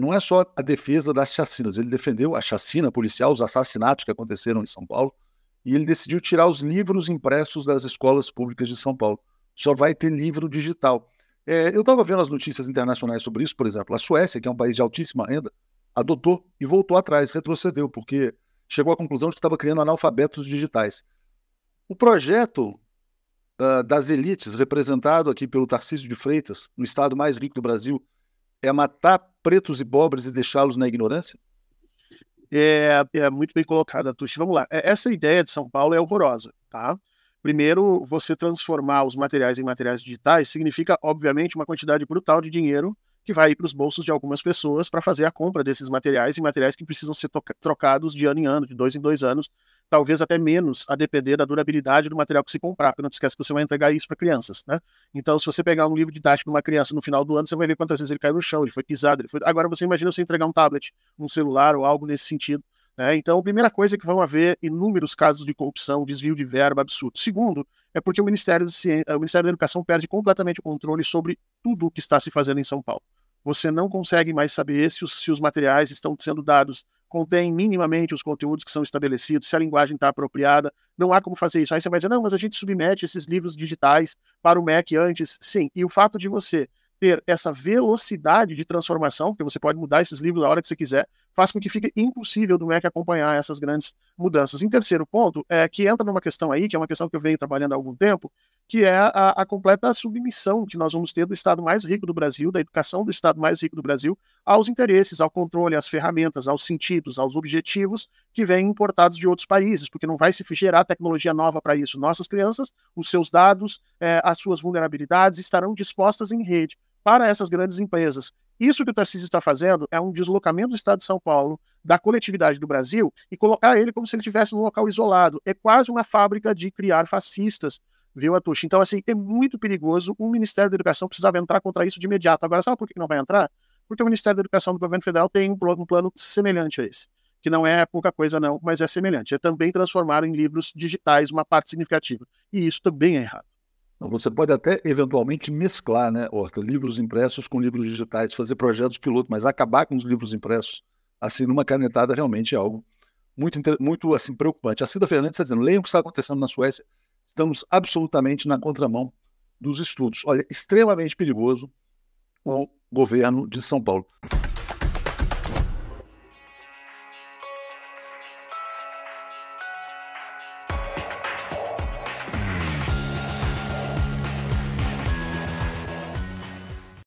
não é só a defesa das chacinas. Ele defendeu a chacina policial, os assassinatos que aconteceram em São Paulo, e ele decidiu tirar os livros impressos das escolas públicas de São Paulo. Só vai ter livro digital. É, eu estava vendo as notícias internacionais sobre isso, por exemplo, a Suécia, que é um país de altíssima renda, adotou e voltou atrás, retrocedeu, porque chegou à conclusão de que estava criando analfabetos digitais. O projeto uh, das elites, representado aqui pelo Tarcísio de Freitas, no estado mais rico do Brasil, é matar pretos e pobres e deixá-los na ignorância? É, é, muito bem colocada, Tuxi. Vamos lá. É, essa ideia de São Paulo é horrorosa, tá? Primeiro, você transformar os materiais em materiais digitais significa, obviamente, uma quantidade brutal de dinheiro que vai ir para os bolsos de algumas pessoas para fazer a compra desses materiais e materiais que precisam ser trocados de ano em ano, de dois em dois anos, talvez até menos, a depender da durabilidade do material que se comprar, porque não te esquece que você vai entregar isso para crianças, né? Então, se você pegar um livro didático de uma criança no final do ano, você vai ver quantas vezes ele caiu no chão, ele foi pisado, ele foi... Agora, você imagina você entregar um tablet, um celular ou algo nesse sentido, né? Então, a primeira coisa é que vão haver inúmeros casos de corrupção, desvio de verba, absurdo. Segundo, é porque o Ministério, Cien... o Ministério da Educação perde completamente o controle sobre tudo o que está se fazendo em São Paulo você não consegue mais saber se os, se os materiais estão sendo dados contém minimamente os conteúdos que são estabelecidos, se a linguagem está apropriada, não há como fazer isso. Aí você vai dizer, não, mas a gente submete esses livros digitais para o Mac antes. Sim, e o fato de você ter essa velocidade de transformação, que você pode mudar esses livros na hora que você quiser, faz com que fique impossível do Mac acompanhar essas grandes mudanças. Em terceiro ponto, é que entra numa questão aí, que é uma questão que eu venho trabalhando há algum tempo, que é a, a, completa submissão que nós vamos ter do Estado mais rico do Brasil, da educação do Estado mais rico do Brasil, aos interesses, ao controle, às ferramentas, aos sentidos, aos objetivos que vêm importados de outros países, porque não vai se gerar tecnologia nova para isso. Nossas crianças, os seus dados, é, as suas vulnerabilidades estarão dispostas em rede para essas grandes empresas. Isso que o Tarcísio está fazendo é um deslocamento do Estado de São Paulo, da coletividade do Brasil, e colocar ele como se ele estivesse num local isolado. É quase uma fábrica de criar fascistas viu, Atush? Então, assim, é muito perigoso. O Ministério da Educação precisava entrar contra isso de imediato. Agora, sabe por que não vai entrar? Porque o Ministério da Educação do governo federal tem um plano semelhante a esse, que não é pouca coisa, não, mas é semelhante. É também transformar em livros digitais uma parte significativa. E isso também é errado. Você pode até eventualmente mesclar, né, Horta, livros impressos com livros digitais, fazer projetos piloto, mas acabar com os livros impressos, assim, numa canetada, realmente é algo muito, muito assim, preocupante. A Cida Fernandes está dizendo: leiam o que está acontecendo na Suécia Estamos absolutamente na contramão dos estudos. Olha, extremamente perigoso o governo de São Paulo.